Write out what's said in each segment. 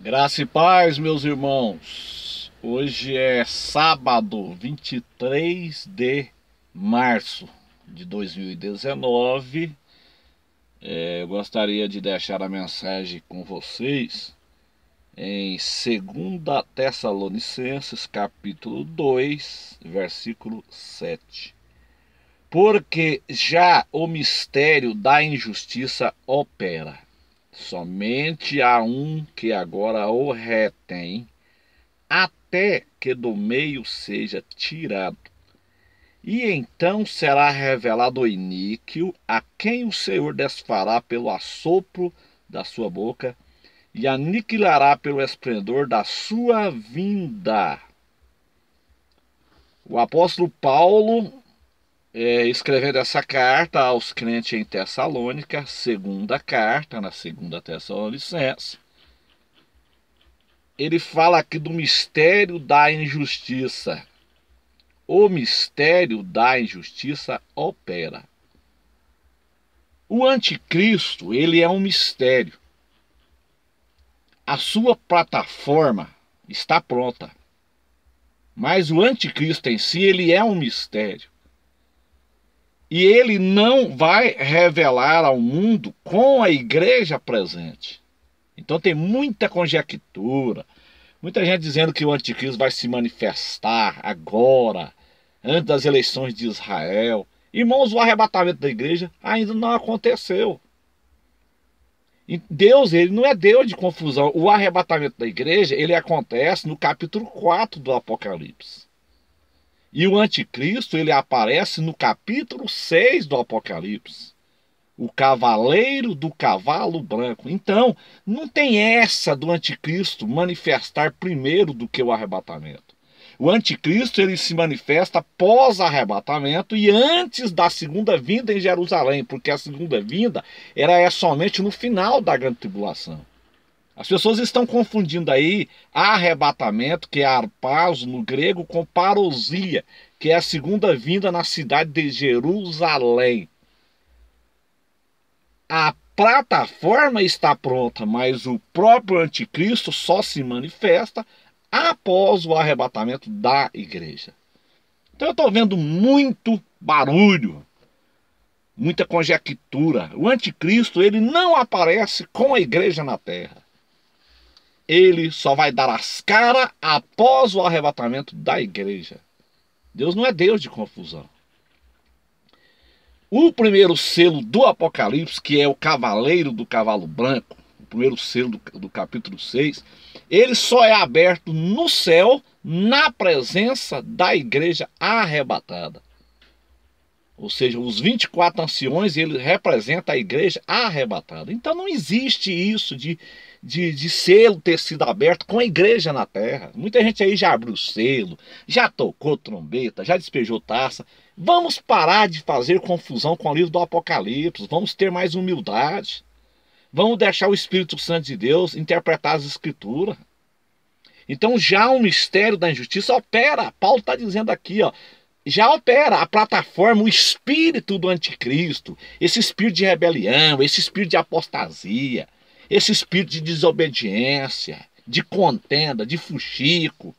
Graça e paz, meus irmãos. Hoje é sábado, 23 de março de 2019. É, eu gostaria de deixar a mensagem com vocês em 2 Tessalonicenses, capítulo 2, versículo 7. Porque já o mistério da injustiça opera Somente há um que agora o retém, até que do meio seja tirado. E então será revelado o iníquo, a quem o Senhor desfará pelo assopro da sua boca e aniquilará pelo esplendor da sua vinda. O apóstolo Paulo é, escrevendo essa carta aos crentes em Tessalônica, segunda carta, na segunda Tessalonicense, ele fala aqui do mistério da injustiça. O mistério da injustiça opera. O anticristo, ele é um mistério. A sua plataforma está pronta. Mas o anticristo em si, ele é um mistério. E ele não vai revelar ao mundo com a igreja presente. Então tem muita conjectura, muita gente dizendo que o anticristo vai se manifestar agora, antes das eleições de Israel. Irmãos, o arrebatamento da igreja ainda não aconteceu. E Deus, ele não é Deus de confusão. O arrebatamento da igreja, ele acontece no capítulo 4 do Apocalipse. E o anticristo, ele aparece no capítulo 6 do Apocalipse. O cavaleiro do cavalo branco. Então, não tem essa do anticristo manifestar primeiro do que o arrebatamento. O anticristo ele se manifesta pós arrebatamento e antes da segunda vinda em Jerusalém, porque a segunda vinda era é somente no final da grande tribulação. As pessoas estão confundindo aí arrebatamento, que é arpazo no grego, com parousia, que é a segunda vinda na cidade de Jerusalém. A plataforma está pronta, mas o próprio anticristo só se manifesta após o arrebatamento da igreja. Então eu estou vendo muito barulho, muita conjectura. O anticristo ele não aparece com a igreja na terra ele só vai dar as caras após o arrebatamento da igreja. Deus não é Deus de confusão. O primeiro selo do Apocalipse, que é o cavaleiro do cavalo branco, o primeiro selo do, do capítulo 6, ele só é aberto no céu, na presença da igreja arrebatada ou seja, os 24 anciões, ele representa a igreja arrebatada. Então não existe isso de, de, de, selo ter sido aberto com a igreja na terra. Muita gente aí já abriu selo, já tocou trombeta, já despejou taça. Vamos parar de fazer confusão com o livro do Apocalipse, vamos ter mais humildade. Vamos deixar o Espírito Santo de Deus interpretar as Escrituras. Então já o mistério da injustiça opera. Paulo está dizendo aqui, ó, já opera a plataforma, o espírito do anticristo, esse espírito de rebelião, esse espírito de apostasia, esse espírito de desobediência, de contenda, de fuxico,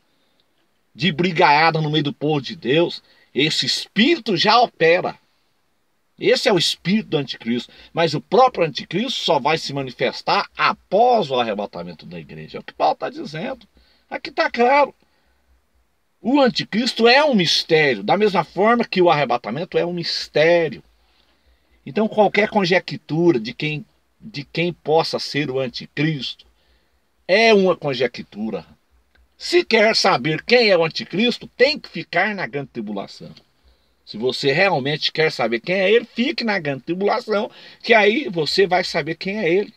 de brigaiada no meio do povo de Deus, esse espírito já opera. Esse é o espírito do anticristo. Mas o próprio anticristo só vai se manifestar após o arrebatamento da igreja. É o que Paulo está dizendo. Aqui está claro. O anticristo é um mistério, da mesma forma que o arrebatamento é um mistério. Então qualquer conjectura de quem de quem possa ser o anticristo é uma conjectura. Se quer saber quem é o anticristo, tem que ficar na grande tribulação. Se você realmente quer saber quem é ele, fique na grande tribulação, que aí você vai saber quem é ele.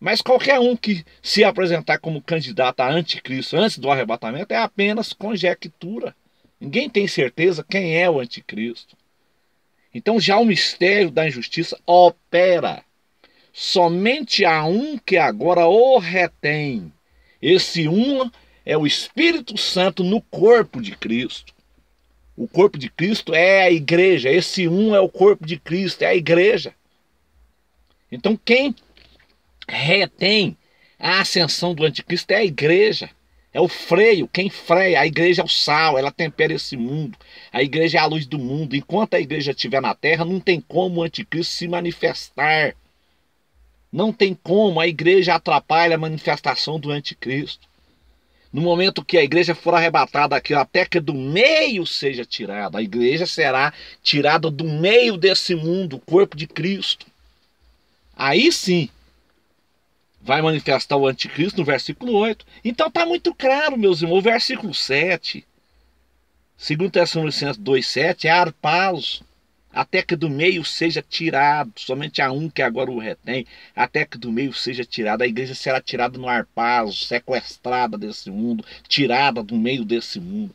Mas qualquer um que se apresentar como candidato a anticristo antes do arrebatamento é apenas conjectura. Ninguém tem certeza quem é o anticristo. Então já o mistério da injustiça opera. Somente há um que agora o retém. Esse um é o Espírito Santo no corpo de Cristo. O corpo de Cristo é a igreja. Esse um é o corpo de Cristo, é a igreja. Então quem retém a ascensão do anticristo é a igreja. É o freio, quem freia. A igreja é o sal, ela tempera esse mundo. A igreja é a luz do mundo. Enquanto a igreja estiver na terra, não tem como o anticristo se manifestar. Não tem como. A igreja atrapalha a manifestação do anticristo. No momento que a igreja for arrebatada aqui, até que do meio seja tirada. A igreja será tirada do meio desse mundo, o corpo de Cristo. Aí sim vai manifestar o anticristo no versículo 8. Então está muito claro, meus irmãos, o versículo 7. Segundo Tessalonicenses 2,7 é arpaus, até que do meio seja tirado, somente a um que agora o retém, até que do meio seja tirado. A igreja será tirada no arpaus, sequestrada desse mundo, tirada do meio desse mundo.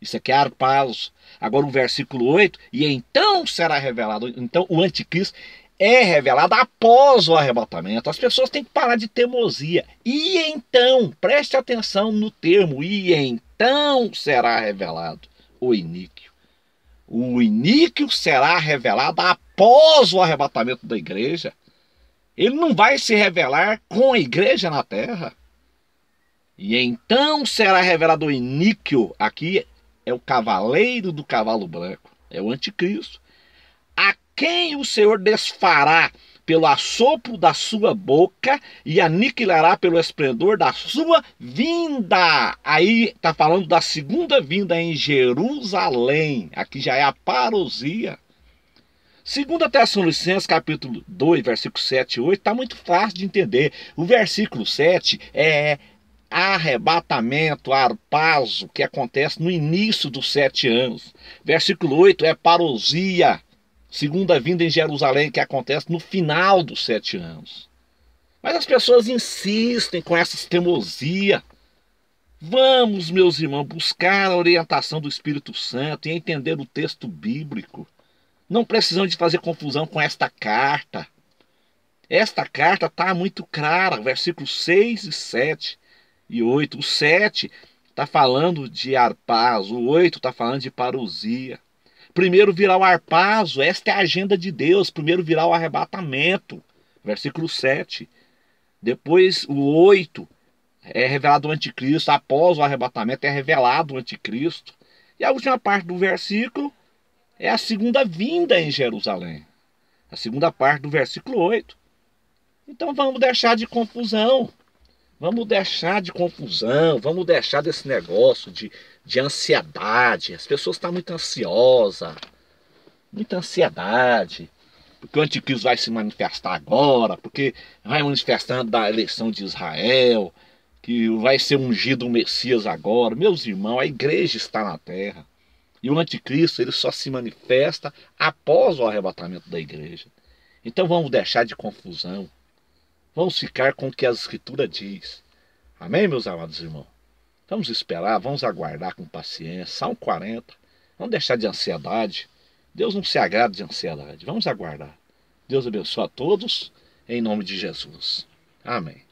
Isso aqui é arpaus. Agora o versículo 8, e então será revelado. Então o anticristo é revelada após o arrebatamento. As pessoas têm que parar de teimosia. E então, preste atenção no termo, e então será revelado o iníquio. O iníquio será revelado após o arrebatamento da igreja. Ele não vai se revelar com a igreja na terra. E então será revelado o iníquio. Aqui é o cavaleiro do cavalo branco, é o anticristo quem o Senhor desfará pelo assopro da sua boca e aniquilará pelo esplendor da sua vinda. Aí está falando da segunda vinda em Jerusalém. Aqui já é a parousia. Segunda Tessalonicenses, capítulo 2, versículo 7 e 8, está muito fácil de entender. O versículo 7 é arrebatamento, arpazo, que acontece no início dos sete anos. Versículo 8 é parousia segunda vinda em Jerusalém, que acontece no final dos sete anos. Mas as pessoas insistem com essa teimosia. Vamos, meus irmãos, buscar a orientação do Espírito Santo e entender o texto bíblico. Não precisamos de fazer confusão com esta carta. Esta carta está muito clara, versículos 6 e 7 e 8. O 7 está falando de Arpaz, o 8 está falando de parousia. Primeiro virá o arpazo, esta é a agenda de Deus. Primeiro virá o arrebatamento, versículo 7. Depois o 8, é revelado o anticristo. Após o arrebatamento é revelado o anticristo. E a última parte do versículo é a segunda vinda em Jerusalém. A segunda parte do versículo 8. Então vamos deixar de confusão. Vamos deixar de confusão, vamos deixar desse negócio de, de ansiedade. As pessoas estão tá muito ansiosas, muita ansiedade. Porque o anticristo vai se manifestar agora, porque vai manifestando da eleição de Israel, que vai ser ungido o Messias agora. Meus irmãos, a igreja está na terra. E o anticristo ele só se manifesta após o arrebatamento da igreja. Então vamos deixar de confusão, Vamos ficar com o que a Escritura diz. Amém, meus amados irmãos? Vamos esperar, vamos aguardar com paciência. Salmo 40. Vamos deixar de ansiedade. Deus não se agrada de ansiedade. Vamos aguardar. Deus abençoe a todos, em nome de Jesus. Amém.